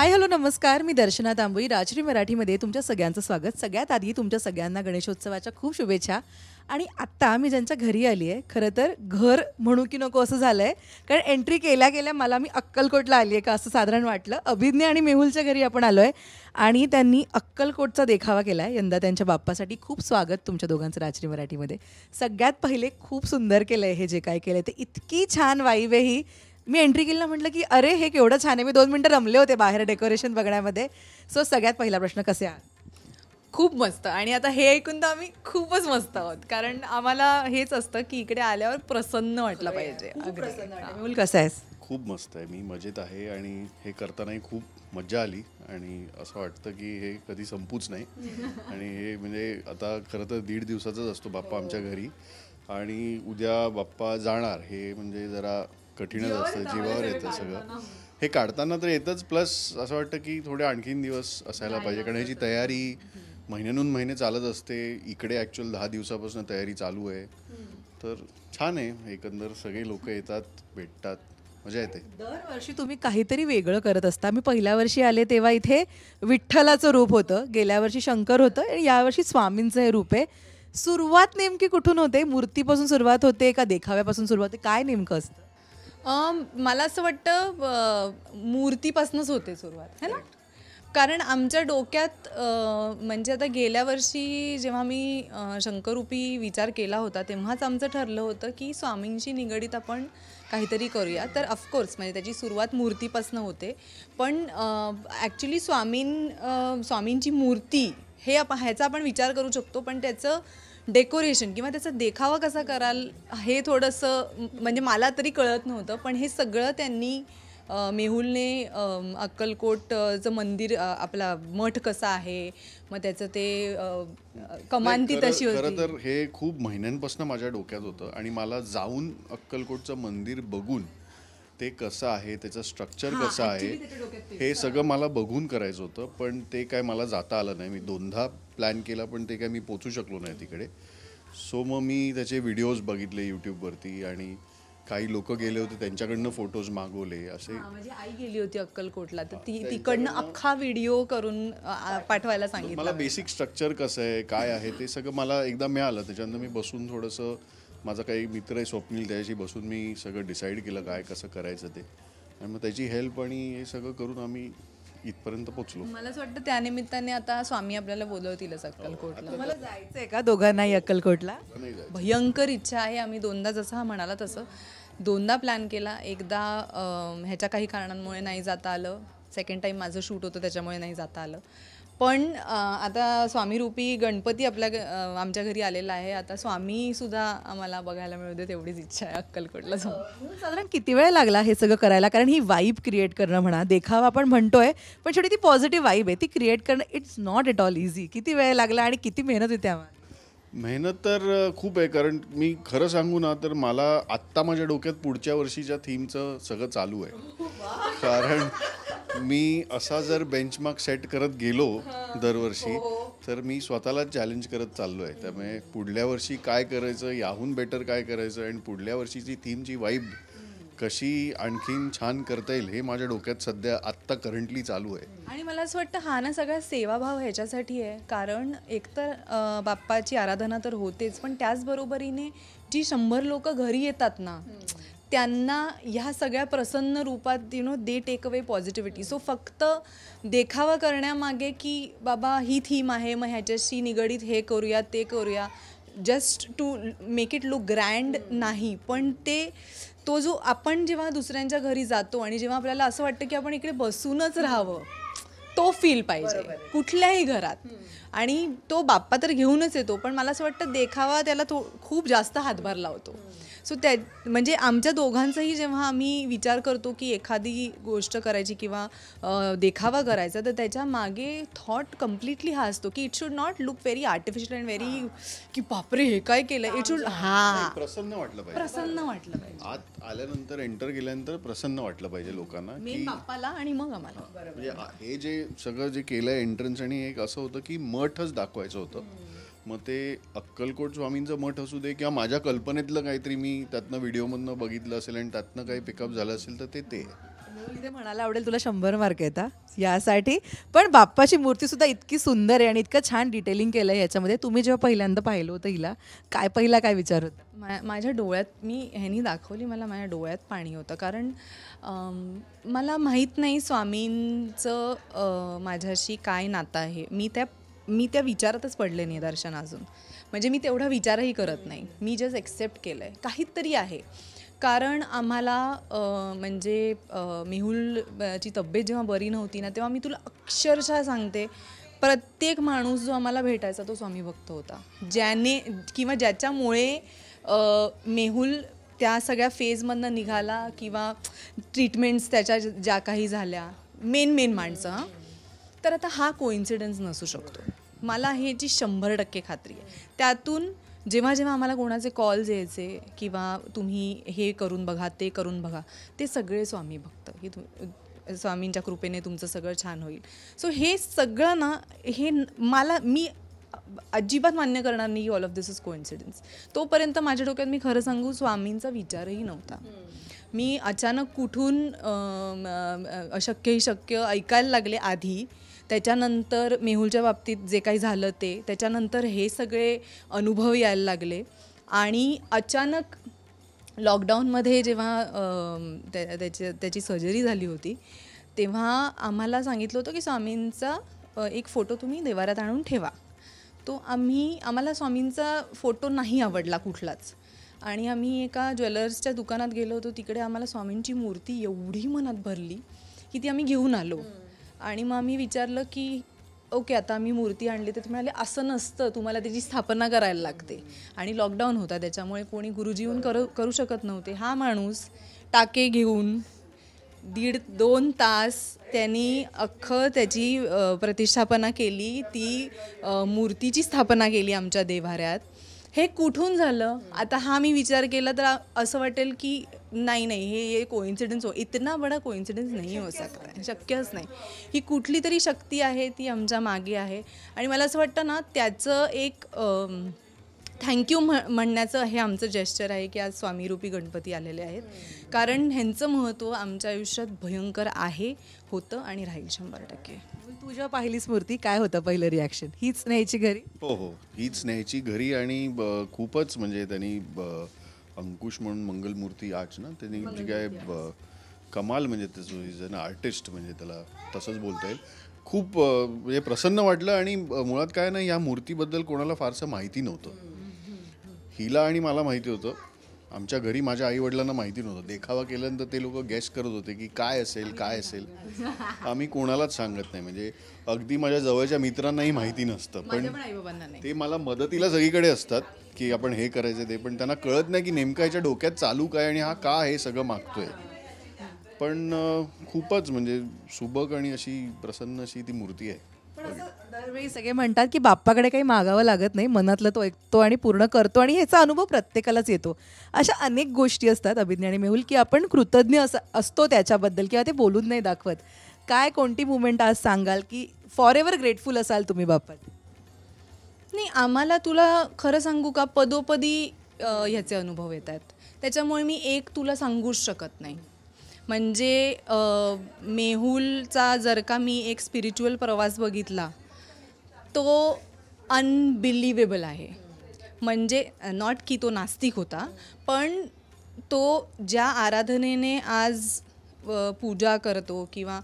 Hi hello नमस्कार मी दर्शना तांबई राजश्री मराठीमध्ये तुमच्या सगळ्यांचं स्वागत सगळ्यात आधी तुमच्या सगळ्यांना गणेशोत्सवाच्या खूप शुभेच्छा आणि आत्ता मी ज्यांच्या घरी आली आहे खरं तर घर म्हणू की नको असं झालं आहे कारण एंट्री केल्या केल्या मला मी अक्कलकोटला आली आहे का असं साधारण वाटलं अभिज्ञ आणि मेहुलच्या घरी आपण आलो आहे आणि त्यांनी अक्कलकोटचा देखावा केला आहे यंदा त्यांच्या बाप्पासाठी खूप स्वागत तुमच्या दोघांचं राजश्री मराठीमध्ये सगळ्यात पहिले खूप सुंदर केलं आहे हे जे काय केलं आहे ते इतकी छान वाईव ही मी एंट्री केली म्हटलं की अरे हे केवढं छान आहे मी दोन मिनटं रमले होते बाहेर डेकोरेशन बघण्यामध्ये सो सगळ्यात पहिला प्रश्न कसे आहात खूप मस्त आणि आता हे ऐकून तर आम्ही खूपच मस्त आहोत कारण आम्हाला हेच असतं की इकडे आल्यावर प्रसन्न वाटलं पाहिजे कसं आहेस खूप मस्त आहे मी मजेत आहे आणि हे करतानाही खूप मजा आली आणि असं वाटतं की हे कधी संपूच नाही आणि हे म्हणजे आता खरं तर दीड दिवसाचाच असतो बाप्पा आमच्या घरी आणि उद्या बाप्पा जाणार हे म्हणजे जरा कठीणच असतं जीवावर येतं सगळं हे काढताना तर येतंच प्लस असं वाटतं की थोडे आणखीन दिवस असायला पाहिजे कारण ह्याची तयारी महिन्यानून महिने चालत असते इकडे ॲक्च्युअल दहा दिवसापासून तयारी चालू आहे तर छान आहे एकंदर सगळे लोक येतात भेटतात मजा येते दरवर्षी तुम्ही काहीतरी वेगळं करत असता मी पहिल्या वर्षी आले तेव्हा इथे विठ्ठलाचं रूप होतं गेल्या वर्षी शंकर होतं आणि यावर्षी स्वामींचं हे रूप आहे सुरुवात नेमकी कुठून होते मूर्तीपासून सुरुवात होते का देखाव्यापासून सुरुवात होते काय नेमकं असतं मला असं वाटतं मूर्तीपासूनच होते सुरुवात है ना कारण आमच्या डोक्यात म्हणजे आता गेल्या वर्षी जेव्हा मी शंकरूपी विचार केला होता तेव्हाच आमचं ठरलं होतं की स्वामींशी निगडीत आपण काहीतरी करूया तर ऑफकोर्स म्हणजे त्याची सुरुवात मूर्तीपासनं होते पण ॲक्च्युली स्वामीं स्वामींची मूर्ती हे आप ह्याचा आपण विचार करू शकतो पण त्याचं डेकोरेशन किंवा त्याचा देखावा कसा कराल हे थोडंसं म्हणजे मला तरी कळत नव्हतं पण हे सगळं त्यांनी मेहुलने अक्कलकोटचं मंदिर आपला मठ कसा आहे मग त्याचं ते कमानती तशी होती तर हे खूप महिन्यांपासून माझ्या डोक्यात होतं आणि मला जाऊन अक्कलकोटचं मंदिर बघून ते कसं आहे त्याचं स्ट्रक्चर कसं आहे हे सगळं मला बघून करायचं होतं पण ते काय मला जाता आलं नाही मी दोनदा प्लॅन केला पण ते काय मी पोचू शकलो नाही तिकडे सो मग मी त्याचे व्हिडिओज बघितले यूट्यूबवरती आणि काही लोक गेले होते त्यांच्याकडनं फोटोज मागवले असे म्हणजे आई गेली होती अक्कलकोटला तर ती तिकडनं अख्खा व्हिडिओ करून पाठवायला सांगितलं मला बेसिक स्ट्रक्चर कसं आहे काय आहे ते सगळं मला एकदा मिळालं त्याच्यानंतर मी बसून थोडंसं माझा काही मित्र आहे स्वप्नील त्याच्याशी बसून मी सगळं डिसाईड केलं काय कसं करायचं ते आणि मग त्याची हेल्प आणि हे सगळं करून आम्ही इथपर्यंत पोहोचलो मला वाटतं वाटतं त्यानिमित्ताने आता स्वामी आपल्याला बोलवतीलच अक्कलकोटला मला जायचं आहे का दोघांनाही अक्कलकोटला भयंकर इच्छा आहे आम्ही दोनदा जसं म्हणाला तसं दोनदा प्लॅन केला एकदा ह्याच्या काही कारणांमुळे नाही जाता आलं सेकंड टाईम माझं शूट होतं त्याच्यामुळे नाही जाता आलं पण आता स्वामीरूपी गणपती आपल्या आमच्या घरी आलेला आहे आता स्वामीसुद्धा आम्हाला बघायला मिळते तेवढीच इच्छा आहे अक्कलकोटला जाऊन हो, हो. साधारण किती वेळ लागला हे सगळं करायला कारण ही वाईब क्रिएट करणं म्हणा देखावा आपण म्हणतोय पण शेवटी ती पॉझिटिव्ह वाईब आहे ती क्रिएट करणं it's not at all easy किती वेळ लागला आणि किती मेहनत होती आम्हाला मेहनत तर खूप आहे कारण मी खरं सांगू ना तर मला आत्ता माझ्या डोक्यात पुढच्या वर्षीच्या थीमचं सगळं चालू आहे कारण मी असा जर बेंचमार्क सेट करत गेलो दरवर्षी हो, हो. तर मी स्वतःला चॅलेंज करत चाललो आहे त्यामुळे पुढल्या वर्षी काय करायचं याहून बेटर काय करायचं आणि पुढल्या वर्षीची थीमची वाईब कशी आणखीन छान करता येईल हे माझ्या डोक्यात सध्या आत्ता करंटली चालू आहे आणि मला असं वाटतं हा ना सगळा सेवाभाव ह्याच्यासाठी आहे कारण एकतर बाप्पाची आराधना तर होतेच पण त्याचबरोबरीने जी शंभर लोक घरी येतात ना त्यांना ह्या सगळ्या प्रसन्न रूपात you know they take away positivity so फक्त देखावा करण्यामागे की बाबा ही थीम आहे मग ह्याच्याशी निगडीत हे करूया ते करूया just to make it look grand नाही पण ते तो जो आपण जेव्हा दुसऱ्यांच्या घरी जातो आणि जेव्हा आपल्याला असं वाटतं की आपण इकडे बसूनच राहावं तो फील पाहिजे कुठल्याही घरात आणि तो बाप्पा तर घेऊनच येतो पण मला असं वाटतं देखावा त्याला तो खूप जास्त हातभार लावतो सो त्या म्हणजे आमच्या दोघांचाही जेव्हा आम्ही विचार करतो की एखादी गोष्ट करायची किंवा देखावा करायचा तर त्याच्या मागे थॉट कम्प्लिटली हा असतो की it should not look very artificial and very की बापरे हे काय केलं इट शुड हा प्रसन्न वाटलं पाहिजे प्रसन्न वाटलं पाहिजे आत आल्यानंतर एंटर केल्यानंतर प्रसन्न वाटलं पाहिजे लोकांना मेन बाप्पाला आणि मग आम्हाला म्हणजे हे जे सगळं जे केलंय एंट्रन्स आणि एक असं होतं की मठच दाखवायचं होतं मग ते अक्कलकोट स्वामींचं मठ असू दे किंवा माझ्या कल्पनेतलं काहीतरी मी त्यातनं व्हिडिओमधनं बघितलं असेल आणि त्यातनं काही पिकअप झालं असेल तर ते ते म्हणायला आवडेल तुला शंभर मार्क येतात यासाठी पण बाप्पाची मूर्ती सुद्धा इतकी सुंदर आहे आणि इतकं छान डिटेलिंग केलं आहे याच्यामध्ये तुम्ही जेव्हा पहिल्यांदा पाहिलं होतं हिला काय पहिला काय विचार होता मा माझ्या डोळ्यात मी ह्यानी दाखवली मला माझ्या डोळ्यात पाणी होतं कारण मला माहीत नाही स्वामींचं माझ्याशी काय नातं आहे मी त्या मी त्या विचारातच पडले नाही दर्शन अजून म्हणजे मी तेवढा विचारही करत नाही मी जस्ट ॲक्सेप्ट केलं आहे काहीतरी आहे कारण आम्हाला म्हणजे मेहुलची तब्येत जेव्हा बरी नव्हती ना तेव्हा मी तुला अक्षरशः सांगते प्रत्येक माणूस जो आम्हाला भेटायचा तो स्वामी भक्त होता ज्याने किंवा ज्याच्यामुळे मेहुल त्या सगळ्या फेजमधनं निघाला किंवा ट्रीटमेंट्स त्याच्या ज्या काही झाल्या मेन मेन माणसं हां तर आता हा कोइन्सिडन्स नसू शकतो मला जी शंभर टक्के खात्री आहे त्यातून जेव्हा जेव्हा आम्हाला कोणाचे कॉल्स यायचे किंवा तुम्ही हे करून बघा ते करून बघा ते सगळे स्वामी भक्त हे तुम स्वामींच्या कृपेने तुमचं सगळं छान होईल सो हे सगळं ना हे मला मी अजिबात मान्य करणार नाही all of this is coincidence तोपर्यंत माझ्या डोक्यात मी खरं सांगू स्वामींचा विचारही नव्हता मी अचानक कुठून अशक्यही शक्य ऐकायला लागले आधी त्याच्यानंतर मेहुलच्या बाबतीत जे काही झालं ते त्याच्यानंतर हे सगळे अनुभव यायला लागले आणि अचानक लॉकडाऊनमध्ये जेव्हा त्याच्या त्याची सर्जरी झाली होती तेव्हा आम्हाला सांगितलं होतं की स्वामींचा एक फोटो तुम्ही देवारात आणून ठेवा तो आम्ही आम्हाला स्वामींचा फोटो नाही आवडला कुठलाच आणि आम्ही एका ज्वेलर्सच्या दुकानात गेलो होतो तिकडे आम्हाला स्वामींची मूर्ती एवढी मनात भरली की ती आम्ही घेऊन आलो आणि मग आम्ही विचारलं की ओके आता आम्ही मूर्ती आणली तर म्हणाले असं नसतं तुम्हाला त्याची स्थापना करायला लागते आणि लॉकडाऊन होता त्याच्यामुळे कोणी गुरुजीहून येऊन करू करू शकत नव्हते हा माणूस टाके घेऊन दीड दोन तास त्यांनी अख्खं त्याची प्रतिष्ठापना केली ती मूर्तीची स्थापना केली आमच्या देवाऱ्यात हे कुठून झालं आता हा मी विचार केला तर असं वाटेल की नाही नाही हे ये कोइन्सिडन्स हो इतना बडा कोइन्सिडन्स नाही हो सकता शक्यच नाही ही कुठली तरी शक्ती आहे ती आमच्या मागे आहे आणि मला असं वाटतं ना त्याचं एक थँक्यू म्हणण्याचं हे आमचं जेस्चर आहे की आज स्वामीरूपी गणपती आलेले आहेत कारण ह्यांचं महत्त्व आमच्या आयुष्यात भयंकर आहे होतं आणि राहील शंभर टक्के तुझ्या पहिली स्मृती काय होतं पहिलं रिॲक्शन हीच न्यायची घरी हो हो हीच न्यायची घरी आणि खूपच म्हणजे त्यांनी अंकुश म्हणून मंगलमूर्ती आच ना ते जी काय कमाल म्हणजे त्याचं इज अन आर्टिस्ट म्हणजे त्याला तसंच बोलता येईल खूप म्हणजे प्रसन्न वाटलं आणि मुळात काय ना या मूर्तीबद्दल कोणाला फारसं माहिती नव्हतं हिला आणि मला माहिती होतं आमच्या घरी माझ्या आईवडिलांना माहिती नव्हतं देखावा केल्यानंतर ते लोक गॅस करत होते की काय असेल काय असेल आम्ही कोणालाच सांगत नाही म्हणजे अगदी माझ्या जवळच्या मित्रांनाही माहिती नसतं पण ते मला मदतीला सगळीकडे असतात की आपण हे करायचं ते पण त्यांना कळत नाही की नेमका याच्या डोक्यात चालू काय आणि हा का हे सगळं मागतोय पण खूपच म्हणजे सुबक आणि अशी प्रसन्न अशी ती मूर्ती आहे दरवेळी सगळे म्हणतात की बाप्पाकडे काही मागावं लागत नाही मनातलं तो ऐकतो आणि पूर्ण करतो आणि ह्याचा अनुभव प्रत्येकालाच येतो अशा अनेक गोष्टी असतात अभिज्ञ आणि मेहुल की आपण कृतज्ञ असं असतो त्याच्याबद्दल किंवा ते बोलून नाही दाखवत काय कोणती मुवमेंट आज सांगाल की फॉर एव्हर ग्रेटफुल असाल तुम्ही बाप्पात नाही आम्हाला तुला खरं सांगू का पदोपदी ह्याचे अनुभव येतात त्याच्यामुळे मी एक तुला सांगूच शकत नाही म्हणजे मेहुलचा जर का मी एक स्पिरिच्युअल प्रवास बघितला तो अनबिलिवेबल आहे म्हणजे नॉट की तो नास्तिक होता पण तो ज्या आराधनेने आज पूजा करतो किंवा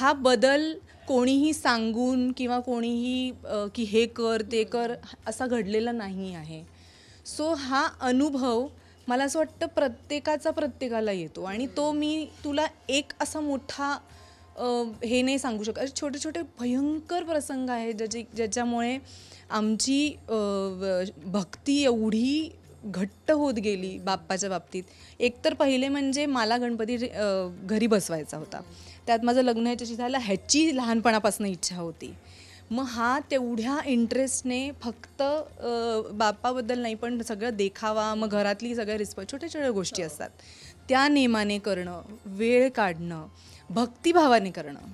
हा बदल कोणीही सांगून किंवा कोणीही की हे कर ते कर असा घडलेला नाही आहे सो हा अनुभव मला असं वाटतं प्रत्येकाचा प्रत्येकाला येतो आणि तो मी तुला एक असा मोठा हे नाही सांगू शकत छोटे छोटे भयंकर प्रसंग आहेत ज्याचे ज्याच्यामुळे आमची भक्ती एवढी घट्ट होत गेली बाप्पाच्या बाबतीत एकतर पहिले म्हणजे मला गणपती घरी बसवायचा होता त्यात माझं लग्न ह्याच्याशी झालं ह्याची लहानपणापासून इच्छा होती मग हा तेवढ्या इंटरेस्टने फक्त बापाबद्दल नाही पण सगळं देखावा मग घरातली सगळ्या रिस्प छोट्या छोट्या गोष्टी हो. असतात त्या नेमाने करणं वेळ काढणं भक्तिभावाने करणं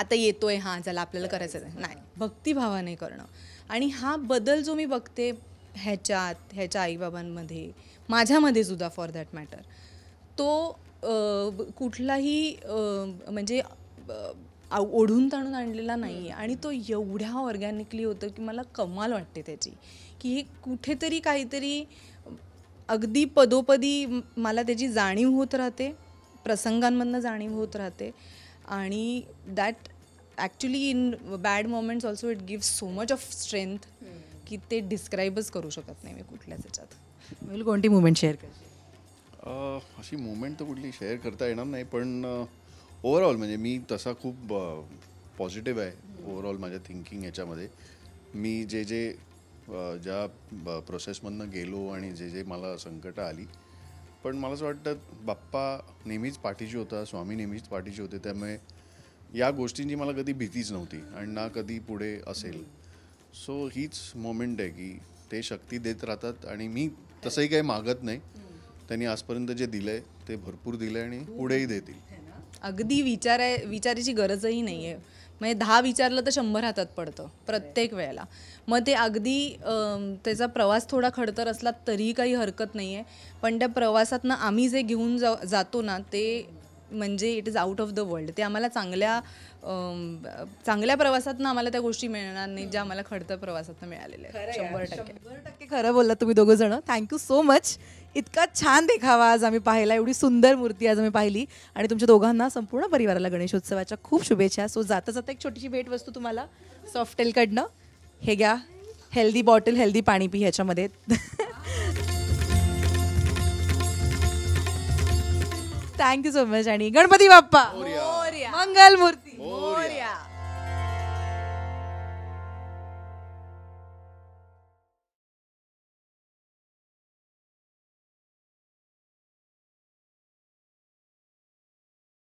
आता येतोय हां चला आपल्याला करायचं नाही भक्तिभावाने करणं आणि हा बदल जो मी बघते ह्याच्यात ह्याच्या आईबाबांमध्ये माझ्यामध्ये सुद्धा फॉर दॅट मॅटर तो कुठलाही म्हणजे ओढून ताणून आणलेला नाही आहे आणि तो एवढ्या ऑर्गॅनिकली होतं की मला कमाल वाटते त्याची की हे कुठेतरी काहीतरी अगदी पदोपदी मला त्याची जाणीव होत राहते प्रसंगांमधनं जाणीव होत राहते आणि that actually in bad moments also it give so much of strength की ते डिस्क्राईबच करू शकत नाही मी कुठल्याच ह्याच्यात मी कोणती मुवमेंट शेअर करते अशी मुवमेंट तर कुठली शेअर करता येणार नाही पण ओव्हरऑल म्हणजे मी तसा खूप पॉझिटिव्ह आहे ओव्हरऑल माझ्या थिंकिंग याच्यामध्ये मी जे जे ज्या प्रोसेसमधनं गेलो आणि जे जे मला संकटं आली पण मला असं वाटतं बाप्पा नेहमीच पाठीशी होता स्वामी नेहमीच पाठीशी होते त्यामुळे या गोष्टींची मला कधी भीतीच नव्हती आणि ना कधी पुढे असेल सो हीच मोमेंट आहे की ते शक्ती देत राहतात आणि मी तसंही काही मागत नाही त्यांनी आजपर्यंत जे दिलं आहे ते भरपूर दिलं आहे आणि हो. पुढेही देतील हो. अगदी विचाराय विचारायची गरजही नाही आहे म्हणजे दहा विचारलं तर शंभर हातात पडतं प्रत्येक वेळेला मग ते अगदी त्याचा प्रवास थोडा खडतर असला तरीही काही हरकत नाही आहे पण त्या प्रवासातनं आम्ही जे घेऊन जा जातो ना ते म्हणजे it is out of the world ते आम्हाला चांगल्या चांगल्या प्रवासातनं आम्हाला त्या गोष्टी मिळणार नाही ज्या आम्हाला खडतर प्रवासातनं मिळालेल्या आहेत शंभर टक्के शंभर टक्के खरं बोलला तुम्ही दोघं जण थँक्यू सो मच इतका छान देखावा आज आम्ही पाहिला एवढी सुंदर मूर्ती आज आम्ही पाहिली आणि तुमच्या दोघांना संपूर्ण परिवाराला गणेशोत्सवाच्या खूप शुभेच्छा सो जाता जाता एक छोटीशी भेट वस्तू तुम्हाला सॉफ्टेलकडनं हे घ्या हेल्दी बॉटल हेल्दी पाणी पी ह्याच्यामध्ये थँक्यू सो मच आणि गणपती बाप्पा मंगल मूर्ती